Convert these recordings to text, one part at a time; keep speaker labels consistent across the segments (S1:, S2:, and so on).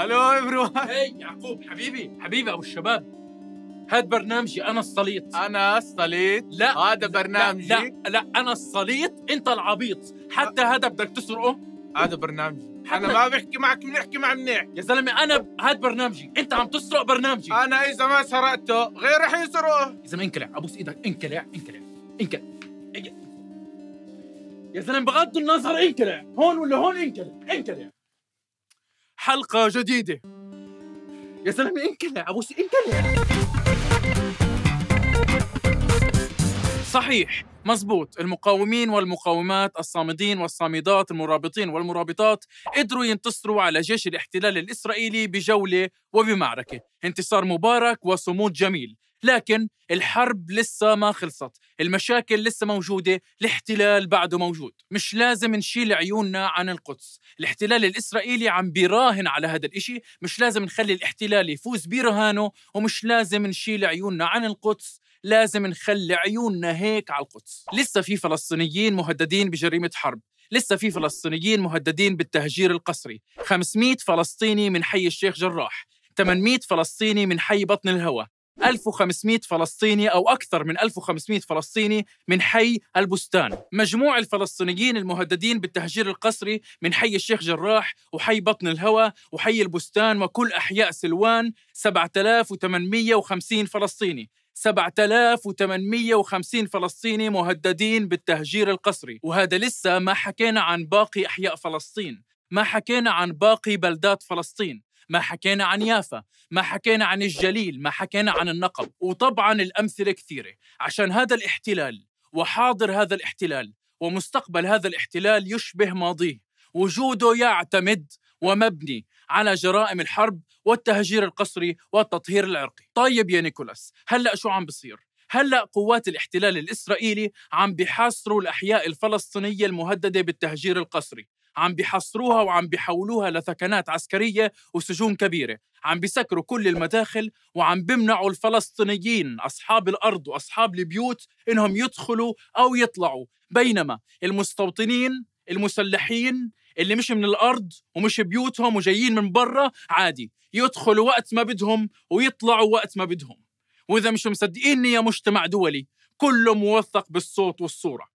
S1: هلو ايفرون هي يعقوب حبيبي حبيبي ابو الشباب هاد برنامجي انا الصليط انا الصليط لا هذا برنامجي لا, لا لا انا الصليط انت العبيط حتى هذا بدك تسرقه هذا برنامجي انا ما بحكي معك بنحكي مع منيح يا زلمه انا ب... هاد برنامجي انت عم تسرق برنامجي انا اذا ما سرقته غير رح يسرقه يا زلمه انكلع ابوس ايدك انكلع انكلع انكلع يا زلمه بغض النظر انكلع هون ولا هون انكلع انكلع حلقة جديدة يا زلمة إيه انقلع أبو انقلع إيه صحيح مزبوط المقاومين والمقاومات الصامدين والصامدات المرابطين والمرابطات قدروا ينتصروا على جيش الاحتلال الإسرائيلي بجولة وبمعركة انتصار مبارك وصمود جميل لكن الحرب لسه ما خلصت المشاكل لسه موجودة الاحتلال بعده موجود مش لازم نشيل عيوننا عن القدس الاحتلال الإسرائيلي عم بيراهن على هذا الإشي مش لازم نخلي الاحتلال يفوز برهانه ومش لازم نشيل عيوننا عن القدس لازم نخلي عيوننا هيك على القدس لسه في فلسطينيين مهددين بجريمة حرب لسه في فلسطينيين مهددين بالتهجير القسري 500 فلسطيني من حي الشيخ جراح 800 فلسطيني من حي بطن الهوى 1500 فلسطيني أو أكثر من 1500 فلسطيني من حي البستان مجموع الفلسطينيين المهددين بالتهجير القسري من حي الشيخ جراح وحي بطن الهوى وحي البستان وكل أحياء سلوان 7850 فلسطيني 7850 فلسطيني مهددين بالتهجير القسري وهذا لسه ما حكينا عن باقي أحياء فلسطين ما حكينا عن باقي بلدات فلسطين ما حكينا عن يافا ما حكينا عن الجليل ما حكينا عن النقب وطبعا الأمثلة كثيرة عشان هذا الاحتلال وحاضر هذا الاحتلال ومستقبل هذا الاحتلال يشبه ماضيه وجوده يعتمد ومبني على جرائم الحرب والتهجير القسري والتطهير العرقي طيب يا نيكولاس هلأ شو عم بصير؟ هلا قوات الاحتلال الاسرائيلي عم بيحاصروا الاحياء الفلسطينيه المهدده بالتهجير القسري عم بيحصروها وعم بيحولوها لثكنات عسكرية وسجون كبيرة عم بيسكروا كل المداخل وعم بمنعوا الفلسطينيين أصحاب الأرض وأصحاب البيوت إنهم يدخلوا أو يطلعوا بينما المستوطنين المسلحين اللي مش من الارض ومش بيوتهم وجايين من برا عادي يدخلوا وقت ما بدهم ويطلعوا وقت ما بدهم واذا مش مصدقيني يا مجتمع دولي كله موثق بالصوت والصوره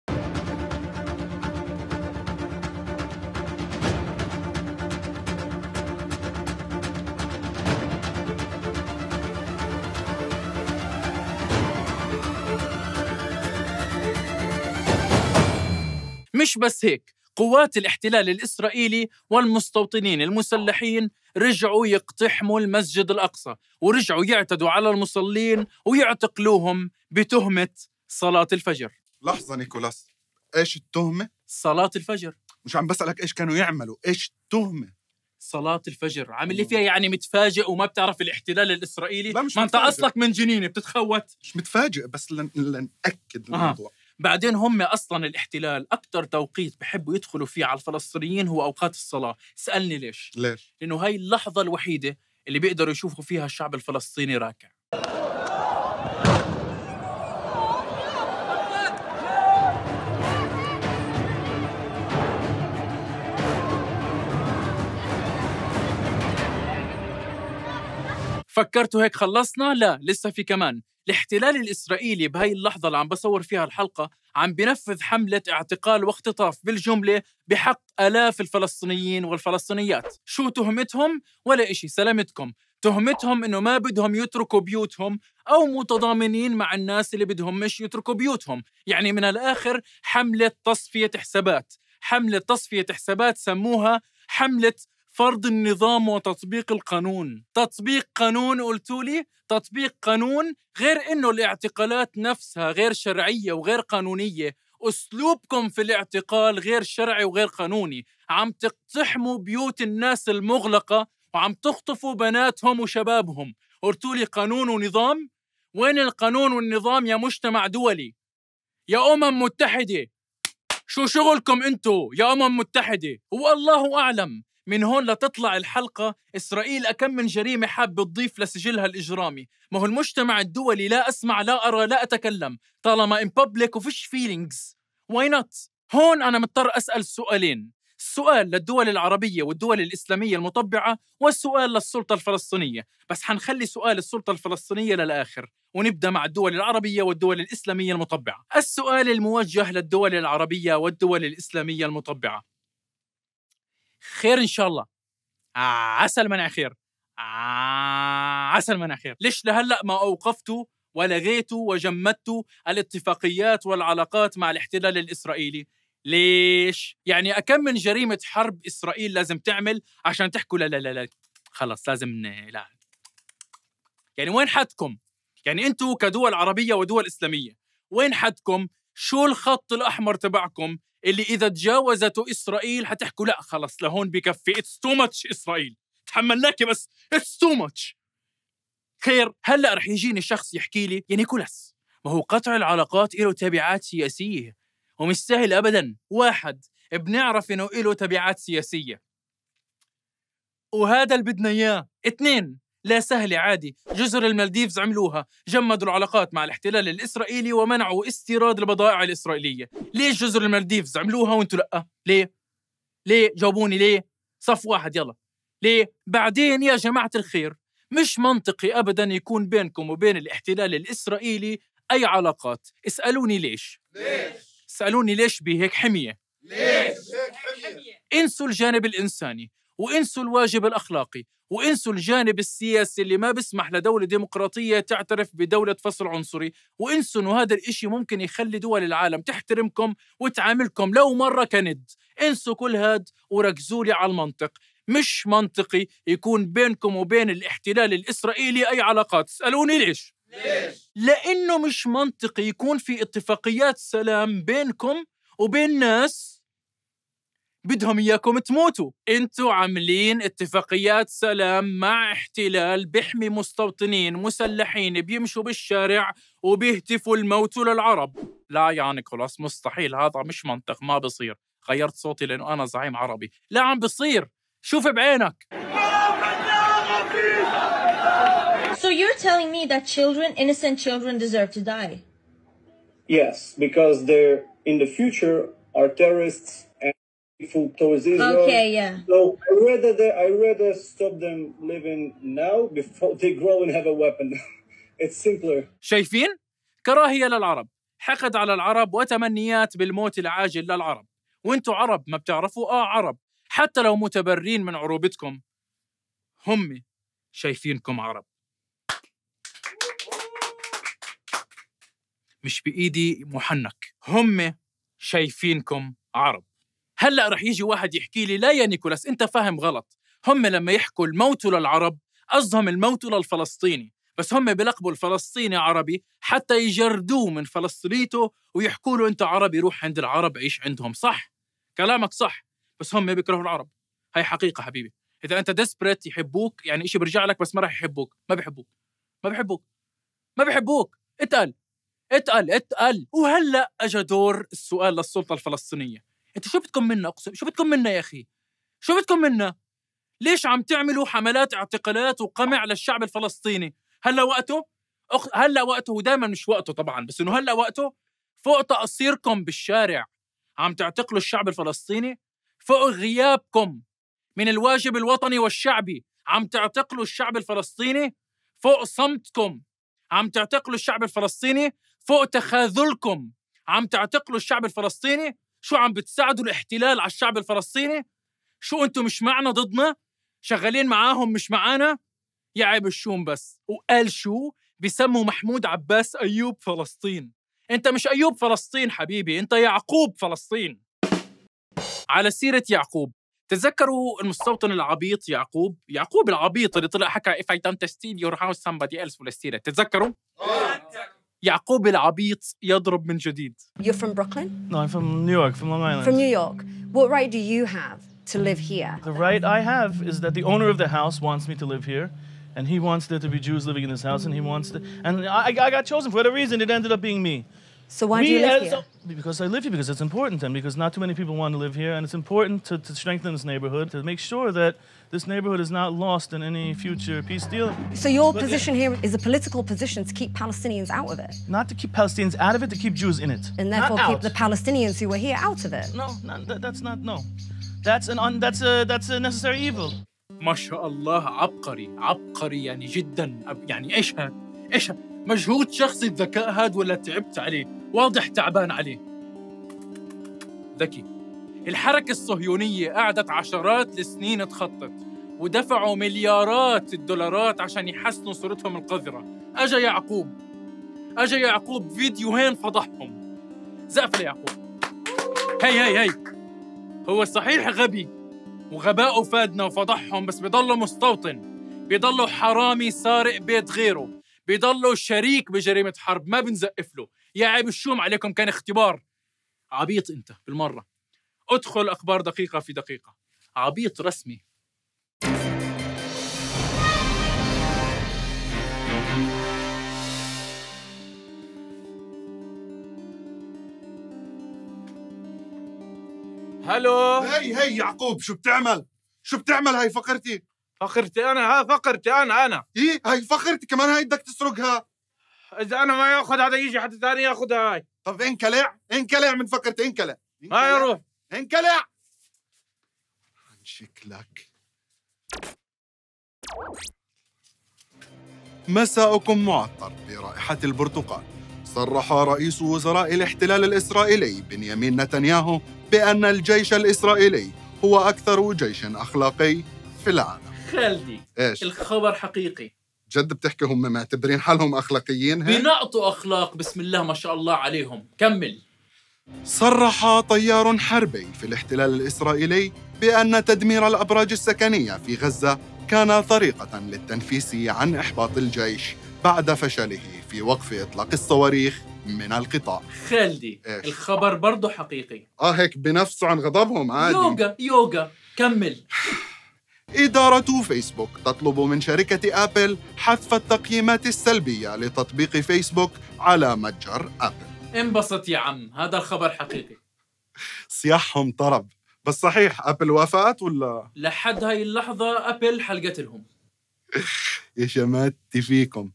S1: مش بس هيك قوات الاحتلال الإسرائيلي والمستوطنين المسلحين رجعوا يقتحموا المسجد الأقصى ورجعوا يعتدوا على المصلين ويعتقلوهم بتهمة صلاة الفجر لحظة نيكولاس إيش التهمة؟ صلاة الفجر مش عم بسألك إيش كانوا يعملوا إيش التهمة؟ صلاة الفجر عامل اللي فيها يعني متفاجئ وما بتعرف الاحتلال الإسرائيلي لا مش ما أنت أصلك من جنينة
S2: بتتخوت مش متفاجئ بس لنأكد لن... لن... الموضوع
S1: آه. بعدين هم أصلا الاحتلال أكثر توقيت بحبوا يدخلوا فيه على الفلسطينيين هو أوقات الصلاة سألني ليش ليش؟ لأنه هاي اللحظة الوحيدة اللي بيقدروا يشوفوا فيها الشعب الفلسطيني راكع فكرتوا هيك خلصنا؟ لا لسه في كمان الاحتلال الإسرائيلي بهاي اللحظة اللي عم بصور فيها الحلقة عم بنفذ حملة اعتقال واختطاف بالجملة بحق آلاف الفلسطينيين والفلسطينيات شو تهمتهم؟ ولا إشي سلامتكم تهمتهم انه ما بدهم يتركوا بيوتهم او متضامنين مع الناس اللي بدهم مش يتركوا بيوتهم يعني من الاخر حمله تصفيه حسابات حمله تصفيه حسابات سموها حمله فرض النظام وتطبيق القانون تطبيق قانون قلتوا لي تطبيق قانون غير انه الاعتقالات نفسها غير شرعيه وغير قانونيه اسلوبكم في الاعتقال غير شرعي وغير قانوني عم تقتحموا بيوت الناس المغلقه وعم تخطفوا بناتهم وشبابهم قلتوا لي قانون ونظام وين القانون والنظام يا مجتمع دولي يا امم متحده شو شغلكم انتو يا امم متحده والله اعلم من هون لتطلع الحلقة إسرائيل أكم من جريمة حابة تضيف لسجلها الإجرامي ما هو المجتمع الدولي لا أسمع لا أرى لا أتكلم طالما إن بابليك وفيش فيلينجز واي نوت هون أنا مضطر أسأل سؤالين السؤال للدول العربية والدول الإسلامية المطبعة والسؤال للسلطة الفلسطينية بس حنخلي سؤال السلطة الفلسطينية للآخر ونبدأ مع الدول العربية والدول الإسلامية المطبعة السؤال الموجه للدول العربية والدول الإسلامية المطبعة خير ان شاء الله عسل منع خير عسل منع خير ليش لهلا ما اوقفتوا ولغيتوا وجمدتوا الاتفاقيات والعلاقات مع الاحتلال الاسرائيلي ليش يعني اكم من جريمه حرب اسرائيل لازم تعمل عشان تحكوا لا لا لا, لا. خلص لازم لا يعني وين حدكم يعني انتم كدول عربيه ودول اسلاميه وين حدكم شو الخط الاحمر تبعكم اللي اذا تجاوزته اسرائيل حتحكوا لا خلص لهون بكفي اتس تو ماتش اسرائيل تحملناك بس اتس تو ماتش خير هلا رح يجيني شخص يحكي لي يا نيكولاس ما هو قطع العلاقات له تبعات سياسيه ومش سهل ابدا واحد بنعرف انه له تبعات سياسيه وهذا اللي بدنا اياه اثنين لا سهلة عادي جزر المالديفز عملوها جمدوا العلاقات مع الاحتلال الإسرائيلي ومنعوا استيراد البضائع الإسرائيلية ليش جزر المالديفز عملوها وانتوا لأ؟ ليه؟ ليه؟ جاوبوني ليه؟ صف واحد يلا ليه؟ بعدين يا جماعة الخير مش منطقي أبدا يكون بينكم وبين الاحتلال الإسرائيلي أي علاقات اسألوني ليش؟ ليش؟ اسألوني ليش بهيك حمية؟ ليش؟ هيك حمية؟ انسوا الجانب الإنساني وانسوا الواجب الأخلاقي وانسوا الجانب السياسي اللي ما بيسمح لدولة ديمقراطية تعترف بدولة فصل عنصري وانسوا انه هذا الاشي ممكن يخلي دول العالم تحترمكم وتعاملكم لو مرة كند انسوا كل هاد وركزوا لي على المنطق مش منطقي يكون بينكم وبين الاحتلال الإسرائيلي أي علاقات اسألوني ليش ليش؟ لأنه مش منطقي يكون في اتفاقيات سلام بينكم وبين ناس بدهم اياكم تموتوا انتوا عاملين اتفاقيات سلام مع احتلال بيحمي مستوطنين مسلحين بيمشوا بالشارع وبيهتفوا الموت للعرب لا يا نيكولاس مستحيل هذا مش منطق ما بصير غيرت صوتي لانه انا زعيم عربي لا عم بصير شوف بعينك
S2: So you're telling me that children, innocent children, deserve to die?
S1: Yes,
S3: because they're in the future are terrorists people towards Israel. Okay, yeah. So I rather they, I rather stop them living now before they grow and have a weapon. It's simpler. شايفين؟
S1: كراهية للعرب، حقد على العرب وتمنيات بالموت العاجل للعرب. وانتوا عرب ما بتعرفوا اه عرب، حتى لو متبرين من عروبتكم. هم شايفينكم عرب. مش بإيدي محنك، هم شايفينكم عرب. هلا رح يجي واحد يحكي لي لا يا نيكولاس انت فاهم غلط هم لما يحكوا الموت للعرب قصدهم الموت للفلسطيني بس هم بلقبوا الفلسطيني عربي حتى يجردوه من فلسطينيته ويحكوا له انت عربي روح عند العرب عيش عندهم صح كلامك صح بس هم بيكرهوا العرب هاي حقيقه حبيبي اذا انت ديسبريت يحبوك يعني شيء بيرجع لك بس ما راح يحبوك ما بيحبوك ما بيحبوك ما بيحبوك اتقل اتقل اتقل وهلا اجى دور السؤال للسلطه الفلسطينيه انت شو بدكم منا اقسم شو بدكم منا يا اخي شو بدكم منا ليش عم تعملوا حملات اعتقالات وقمع للشعب الفلسطيني هلا وقته أخ... هلا وقته ودائما مش وقته طبعا بس انه هلا وقته فوق تقصيركم بالشارع عم تعتقلوا الشعب الفلسطيني فوق غيابكم من الواجب الوطني والشعبي عم تعتقلوا الشعب الفلسطيني فوق صمتكم عم تعتقلوا الشعب الفلسطيني فوق تخاذلكم عم تعتقلوا الشعب الفلسطيني شو عم بتساعدوا الاحتلال على الشعب الفلسطيني شو انتم مش معنا ضدنا شغالين معاهم مش معانا يا عيب الشوم بس وقال شو بسموا محمود عباس ايوب فلسطين انت مش ايوب فلسطين حبيبي انت يعقوب فلسطين على سيره يعقوب تذكروا المستوطن العبيط يعقوب يعقوب العبيط اللي طلع حكى if I don't steal your house somebody else will steal it تتذكروا آه. يعقوب العبيط يضرب من جديد. You're from Brooklyn? No, I'm from New York, from Long Island. From New York. What right do you have to live here? The right I have is that the owner of the house wants me to live here. And he wants there to be Jews living in his house, and he wants to. And I, I got chosen for whatever reason. It ended up being me. So why we, do you live here? Because I live here because it's important and because not too many people want to live here and it's important to, to strengthen this neighborhood to make sure that this neighborhood is not lost in any future peace deal. So your but position yeah. here is a political position to keep Palestinians out of it? Not to keep Palestinians out of it, to keep Jews in it. And therefore keep the Palestinians who were here out of it? No, not, that, that's not, no. That's an un, that's a that's a necessary evil. ما شاء الله عبقري عبقري يعني جدا يعني ايش ايش مجهود شخصي الذكاء هاد ولا تعبت عليه واضح تعبان عليه ذكي الحركة الصهيونية قعدت عشرات السنين تخطط ودفعوا مليارات الدولارات عشان يحسنوا صورتهم القذرة أجا يعقوب أجا يعقوب فيديوهين فضحهم زقف ليعقوب هي هي هي هو صحيح غبي وغباؤه فادنا وفضحهم بس بضله مستوطن بضله حرامي سارق بيت غيره بيضلوا شريك بجريمه حرب ما بنزقف له يا عيب الشوم عليكم كان اختبار عبيط انت بالمره ادخل اخبار دقيقه في دقيقه عبيط رسمي
S2: هلو هي هي يعقوب شو بتعمل؟ شو بتعمل هاي فقرتي؟ فقرتي انا ها فقرتي انا انا ايه هاي فقرتي كمان هاي بدك تسرقها اذا انا ما ياخذ هذا يجي حد ثاني ياخذها هاي طب انكلع انكلع من فقرتي انكلع ما يروح انكلع عن شكلك مساؤكم معطر برائحة البرتقال صرح رئيس وزراء الاحتلال الإسرائيلي بنيامين نتنياهو بأن الجيش الإسرائيلي هو أكثر جيش أخلاقي في العالم
S1: خالدي ايش؟ الخبر حقيقي
S2: جد بتحكي هم معتبرين حالهم اخلاقيين هيك؟
S1: بينقطوا اخلاق بسم الله ما شاء الله عليهم كمل
S2: صرح طيار حربي في الاحتلال الاسرائيلي بان تدمير الابراج السكنيه في غزه كان طريقه للتنفيس عن احباط الجيش بعد فشله في وقف اطلاق الصواريخ من القطاع
S1: خالدي إيش؟ الخبر برضه حقيقي
S2: اه هيك بنفسه عن غضبهم عادي يوغا يوغا كمل إدارة فيسبوك تطلب من شركة أبل حذف التقييمات السلبية لتطبيق فيسبوك على متجر أبل
S1: انبسط يا عم هذا الخبر حقيقي
S2: صياحهم طرب بس صحيح أبل وافقت ولا؟
S1: لحد هاي اللحظة أبل حلقت لهم
S2: يا شماتي فيكم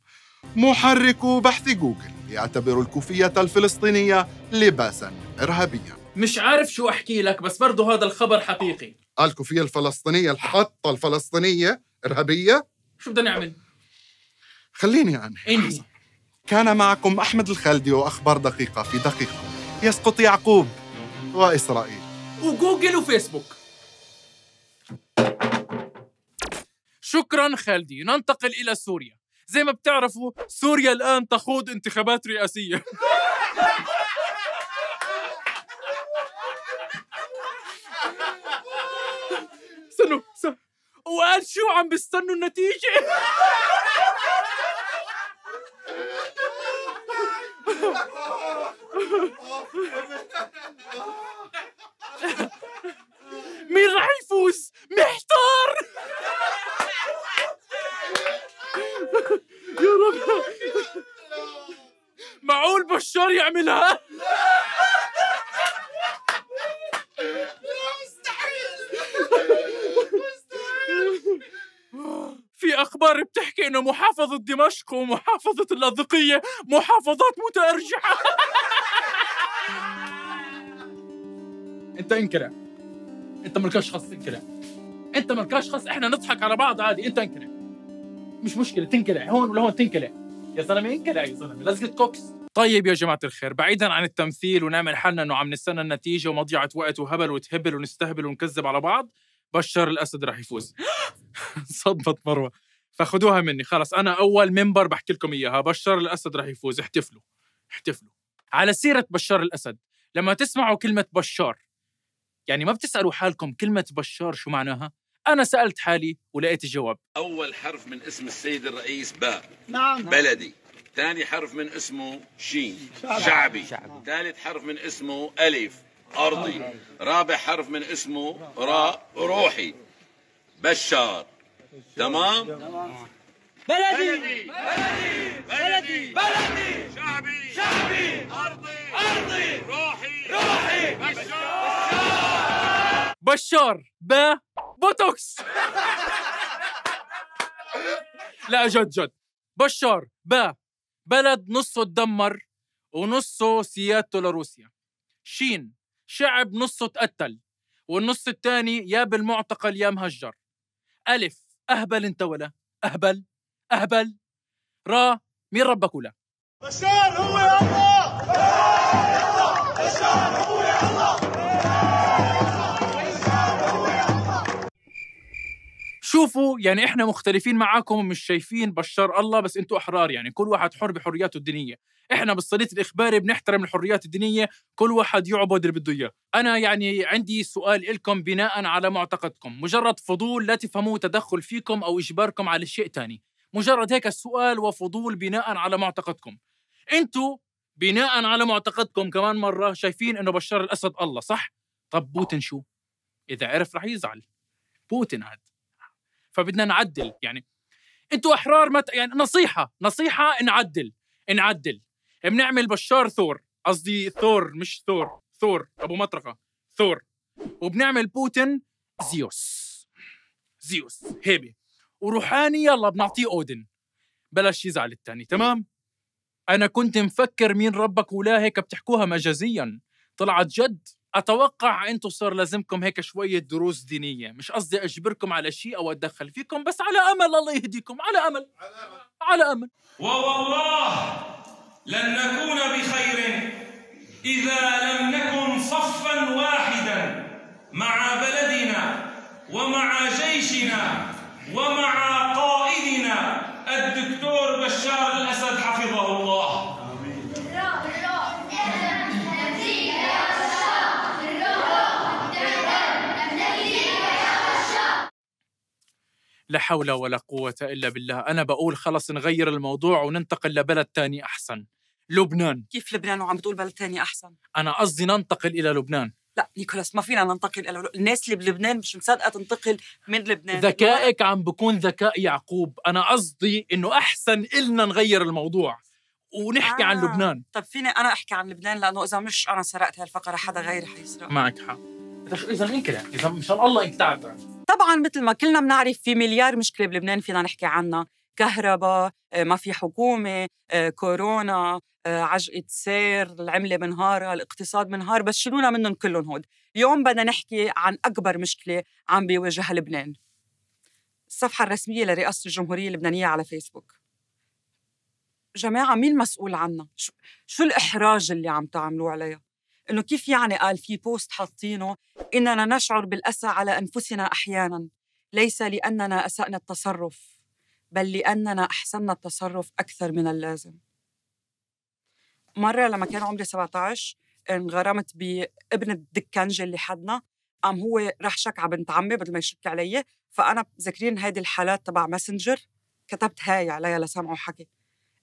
S2: محرك بحث جوجل يعتبر الكوفية الفلسطينية لباسا إرهابيا
S1: مش عارف شو أحكي لك بس برضه هذا الخبر حقيقي
S2: قالكم فيها الفلسطينيه الحطه الفلسطينيه ارهابيه شو بدنا نعمل؟ خليني انا اني كان معكم احمد الخلدي واخبار دقيقه في دقيقه يسقط يعقوب واسرائيل
S1: وجوجل وفيسبوك شكرا خالدي ننتقل الى سوريا زي ما بتعرفوا سوريا الان تخوض انتخابات رئاسيه استنوا استنوا وقال شو عم بستنوا النتيجة مين رح يفوز؟ محتار يا رب معقول بشار يعمل محافظة دمشق ومحافظة اللاذقية محافظات متأرجحة انت انكرع انت ملكاش خص انكرع انت ملكاش خص احنا نضحك على بعض عادي انت انكرع مش مشكلة تنكلع هون ولا هون تنكلع يا زلمة انكلع يا زلمة لزقة كوكس طيب يا جماعة الخير بعيدا عن التمثيل ونعمل حالنا انه عم نستنى النتيجة ومضيعة وقت وهبل وتهبل ونستهبل ونكذب على بعض بشار الاسد رح يفوز صدمة مروة فخذوها مني خلص انا اول منبر بحكي لكم اياها بشار الاسد رح يفوز احتفلوا احتفلوا على سيره بشار الاسد لما تسمعوا كلمه بشار يعني ما بتسالوا حالكم كلمه بشار شو معناها انا سالت حالي ولقيت الجواب اول حرف من اسم السيد الرئيس باء نعم بلدي ثاني حرف من اسمه شين شعبي ثالث حرف من اسمه الف ارضي آه. رابع حرف من اسمه راء روحي بشار تمام
S3: بلدي بلدي
S1: بلدي بلدي شعبي شعبي أرضي أرضي روحي روحي بشار بشار ب بوتوكس لا جد جد بشار ب بلد نصه اتدمر ونصه سيادته لروسيا شين شعب نصه اتقتل والنص الثاني يا بالمعتقل يا مهجر ألف اهبل انت ولا اهبل اهبل را مين ربك ولا
S2: بشار هو يا الله بشار هو يا الله
S1: شوفوا يعني احنا مختلفين معاكم ومش شايفين بشار الله بس انتوا احرار يعني كل واحد حر بحرياته الدينيه احنا بالصليت الاخباري بنحترم الحريات الدينيه كل واحد يعبد اللي بده اياه انا يعني عندي سؤال لكم بناء على معتقدكم مجرد فضول لا تفهموه تدخل فيكم او اجباركم على شيء تاني مجرد هيك السؤال وفضول بناء على معتقدكم انتوا بناء على معتقدكم كمان مره شايفين انه بشار الاسد الله صح طب بوتين شو اذا عرف رح يزعل بوتين عاد فبدنا نعدل يعني انتوا احرار مت... يعني نصيحه نصيحه نعدل نعدل بنعمل بشار ثور قصدي ثور مش ثور ثور ابو مطرقه ثور وبنعمل بوتين زيوس زيوس هيبه وروحاني يلا بنعطيه اودن بلاش يزعل التاني تمام انا كنت مفكر مين ربك ولا هيك بتحكوها مجازيا طلعت جد اتوقع انتم صار لازمكم هيك شويه دروس دينيه مش قصدي اجبركم على شيء او اتدخل فيكم بس على امل الله يهديكم على امل على امل على امل, على أمل. والله لن نكون بخير إذا لم نكن صفا واحدا مع بلدنا ومع جيشنا ومع قائدنا الدكتور بشار الأسد حفظه الله لا حول ولا قوة إلا بالله أنا بقول خلص نغير الموضوع وننتقل لبلد تاني أحسن لبنان كيف لبنان وعم بتقول بلد تاني أحسن؟ أنا قصدي ننتقل إلى لبنان لا نيكولاس ما فينا ننتقل الى الناس اللي بلبنان مش مصدقه تنتقل من لبنان ذكائك عم بكون ذكاء يعقوب انا قصدي انه احسن النا نغير الموضوع ونحكي آه. عن لبنان
S3: طب فيني انا احكي عن لبنان لانه اذا مش انا سرقت هالفقره حدا غيري حيسرق
S1: معك حق اذا مين كده اذا مشان الله
S3: انك طبعا مثل ما كلنا بنعرف في مليار مشكله بلبنان فينا نحكي عنها كهرباء آه، ما في حكومه آه، كورونا آه، عجقه سير العمله منهاره الاقتصاد منهار بس شلونا منهم كلهم هود اليوم بدنا نحكي عن اكبر مشكله عم بيواجهها لبنان الصفحه الرسميه لرئاسه الجمهوريه اللبنانيه على فيسبوك جماعه مين مسؤول عنا شو الاحراج اللي عم تعملوه عليها انه كيف يعني قال في بوست حاطينه اننا نشعر بالاسى على انفسنا احيانا ليس لاننا اسانا التصرف بل لاننا احسنا التصرف اكثر من اللازم مره لما كان عمري 17 انغرمت بابن الدكنجه اللي حدنا قام هو راح شك على بنت عمي بدل ما يشك علي فانا ذاكرين هيدي الحالات تبع ماسنجر كتبت هاي عليها لسمعه حكي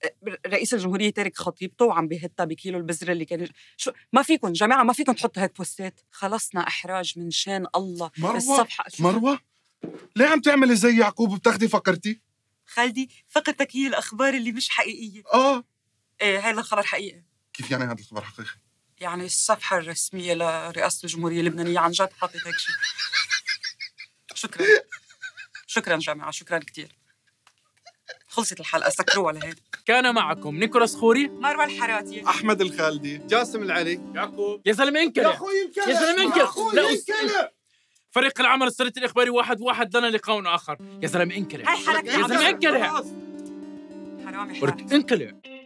S3: آه، رئيس الجمهوريه تارك خطيبته وعم بيهتها بكيلو البذره اللي كان شو ما فيكم جماعه ما فيكم تحطوا هيك بوستات خلصنا احراج من شان الله مروة الصفحه مروه ليه عم تعملي زي يعقوب بتاخدي فقرتي خالدي فقرتك هي الاخبار اللي مش حقيقيه اه ايه هاي الخبر حقيقي
S2: كيف يعني هذا الخبر حقيقي
S3: يعني الصفحه الرسميه لرئاسه الجمهوريه اللبنانيه عن جد حاطت هيك شيء شكرا شكرا جماعه شكرا كثير خلصت الحلقه سكروها لهيك كان معكم نيكولاس خوري مروه الحراتي احمد الخالدي جاسم العلي
S1: يعقوب يا زلمه انكل يا اخوي انكل يا زلمه انكل يا اخوي فريق العمل السرية الاخباري واحد واحد لنا لقاء اخر يا زلمه انكل هاي حركه يا زلمه انكل حرامي حرامي انكل